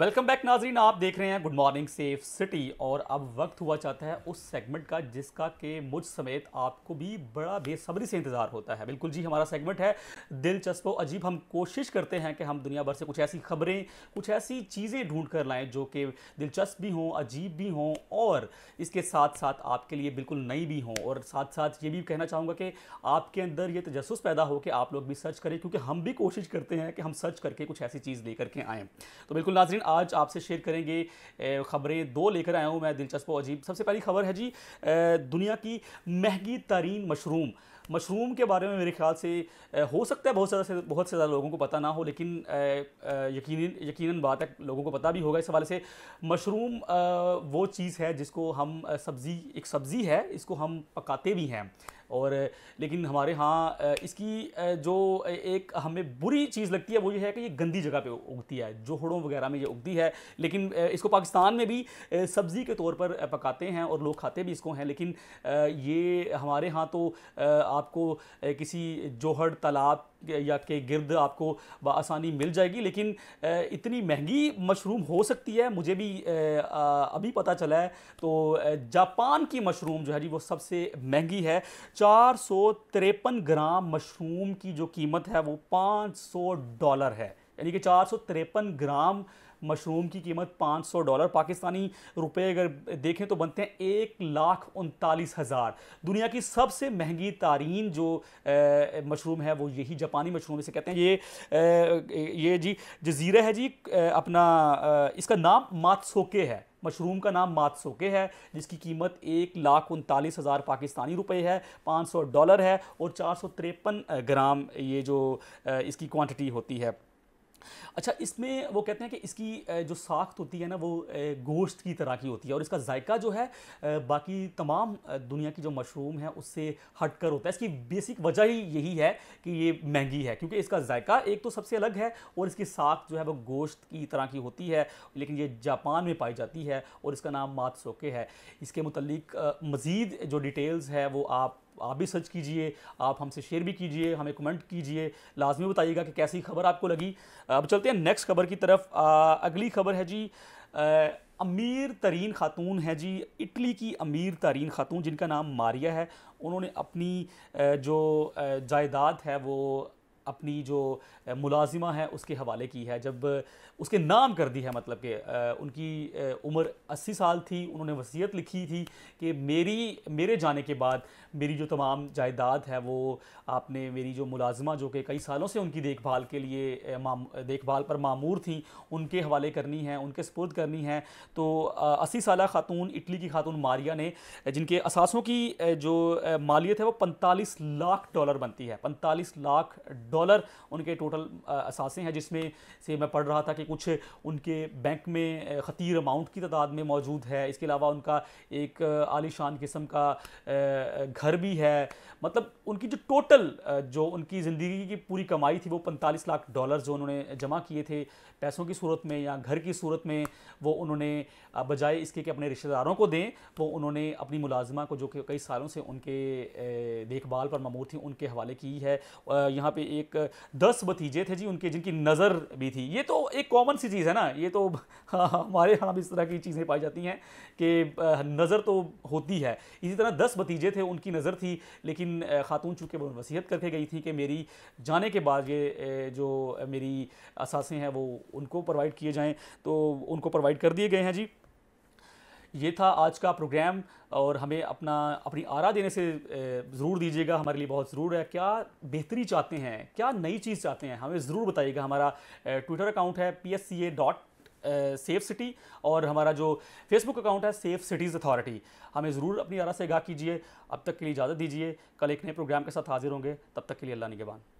welcome back नाजरीन आप देख रहे हैं गुड मॉर्निंग सेफ सिटी और अब वक्त हुआ चाहता है उस सेगमेंट का जिसका के मुझ समेत आपको भी बड़ा बेसब्री से इंतज़ार होता है बिल्कुल जी हमारा सेगमेंट है दिलचस्प अजीब हम कोशिश करते हैं कि हम दुनिया भर से कुछ ऐसी खबरें कुछ ऐसी चीज़ें ढूंढ कर लाएं जो कि दिलचस्प भी हों अजीब भी हों और इसके साथ साथ आपके लिए बिल्कुल नई भी हों और साथ साथ ये भी कहना चाहूँगा कि आपके अंदर ये तजस पैदा हो कि आप लोग भी सर्च करें क्योंकि हम भी कोशिश करते हैं कि हम सर्च करके कुछ ऐसी चीज़ लेकर के आएँ तो बिल्कुल नाजरीन आज आपसे शेयर करेंगे ख़बरें दो लेकर आया हूँ मैं दिलचस्प अजीब सबसे पहली खबर है जी दुनिया की महंगी तरीन मशरूम मशरूम के बारे में मेरे ख्याल से हो सकता है बहुत ज़्यादा बहुत से ज़्यादा लोगों को पता ना हो लेकिन यकीन यकीनन बात है लोगों को पता भी होगा इस हवाले से मशरूम वो चीज़ है जिसको हम सब्ज़ी एक सब्ज़ी है इसको हम पकाते भी हैं और लेकिन हमारे यहाँ इसकी जो एक हमें बुरी चीज़ लगती है वो ये है कि ये गंदी जगह पे उगती है जोहड़ों वगैरह में ये उगती है लेकिन इसको पाकिस्तान में भी सब्ज़ी के तौर पर पकाते हैं और लोग खाते भी इसको हैं लेकिन ये हमारे यहाँ तो आपको किसी जोहड़ तालाब या के गिर्द आपको आसानी मिल जाएगी लेकिन इतनी महंगी मशरूम हो सकती है मुझे भी अभी पता चला है तो जापान की मशरूम जो है जी वो सबसे महंगी है चार ग्राम मशरूम की जो कीमत है वो 500 डॉलर है यानी कि चार ग्राम मशरूम की कीमत 500 डॉलर पाकिस्तानी रुपए अगर देखें तो बनते हैं एक लाख उनतालीस हज़ार दुनिया की सबसे महंगी तारीन जो मशरूम है वो यही जापानी मशरूम इसे कहते हैं ये आ, ये जी जजीरा है जी आ, अपना इसका नाम मातसोके है मशरूम का नाम मातसोके है जिसकी कीमत एक लाख उनतालीस हज़ार पाकिस्तानी रुपए है 500 डॉलर है और चार ग्राम ये जो इसकी क्वांटिटी होती है अच्छा इसमें वो कहते हैं कि इसकी जो साख्त होती है ना वो गोश्त की तरह की होती है और इसका जायका जो है बाकी तमाम दुनिया की जो मशरूम है उससे हट कर होता है इसकी बेसिक वजह ही यही है कि ये महंगी है क्योंकि इसका जायका एक तो सबसे अलग है और इसकी साख जो है वो गोश्त की तरह की होती है लेकिन ये जापान में पाई जाती है और इसका नाम मात सोके है इसके मतलब मज़ीद जो डिटेल्स है वो आप आप भी सर्च कीजिए आप हमसे शेयर भी कीजिए हमें कमेंट कीजिए लाजमी बताइएगा कि कैसी खबर आपको लगी अब चलते हैं नेक्स्ट खबर की तरफ आ, अगली खबर है जी आ, अमीर तरीन खातून है जी इटली की अमीर तरीन खातून जिनका नाम मारिया है उन्होंने अपनी जो जायदाद है वो अपनी जो मुलाजिमा है उसके हवाले की है जब उसके नाम कर दी है मतलब कि उनकी उम्र 80 साल थी उन्होंने वसीयत लिखी थी कि मेरी मेरे जाने के बाद मेरी जो तमाम जायदाद है वो आपने मेरी जो मुलाजमा जो कि कई सालों से उनकी देखभाल के लिए देखभाल पर मामूर थी उनके हवाले करनी है उनके सपुर्द करनी है तो अस्सी साल खातून इटली की खातून मारिया ने जिनके असासों की जो मालियत है वो पैंतालीस लाख डॉलर बनती है पैंतालीस लाख डॉलर उनके टोटल असासे हैं जिसमें से मैं पढ़ रहा था कि कुछ उनके बैंक में ख़तीर अमाउंट की तादाद में मौजूद है इसके अलावा उनका एक आलिशान किस्म का घर भी है मतलब उनकी जो टोटल जो उनकी ज़िंदगी की पूरी कमाई थी वो पैंतालीस लाख डॉलर जो उन्होंने जमा किए थे पैसों की सूरत में या घर की सूरत में वो उन्होंने बजाय इसके कि अपने रिश्तेदारों को दें वो तो उन्होंने अपनी मुलाजमा को जो कि कई सालों से उनके देखभाल पर ममूर थी उनके हवाले की है यहाँ पर एक एक दस भतीजे थे जी उनके जिनकी नज़र भी थी ये तो एक कॉमन सी चीज़ है ना ये तो हमारे यहाँ भी इस तरह की चीज़ें पाई जाती हैं कि नज़र तो होती है इसी तरह दस भतीजे थे उनकी नज़र थी लेकिन ख़ातून चूँकि वो वसीहत करके गई थी कि मेरी जाने के बाद ये जो मेरी असासें हैं वो उनको प्रोवाइड किए जाएँ तो उनको प्रोवाइड कर दिए गए हैं जी ये था आज का प्रोग्राम और हमें अपना अपनी आरा देने से ज़रूर दीजिएगा हमारे लिए बहुत ज़रूर है क्या बेहतरी चाहते हैं क्या नई चीज़ चाहते हैं हमें ज़रूर बताइएगा हमारा ट्विटर अकाउंट है P S C A dot safe city और हमारा जो फेसबुक अकाउंट है सेफ सिटीज़ अथॉरिटी हमें ज़रूर अपनी आरा से आगाह कीजिए अब तक के लिए इजाज़त दीजिए कल एक नए प्रोग्राम के साथ हाजिर होंगे तब तक के लिए अल्लाह निगेबान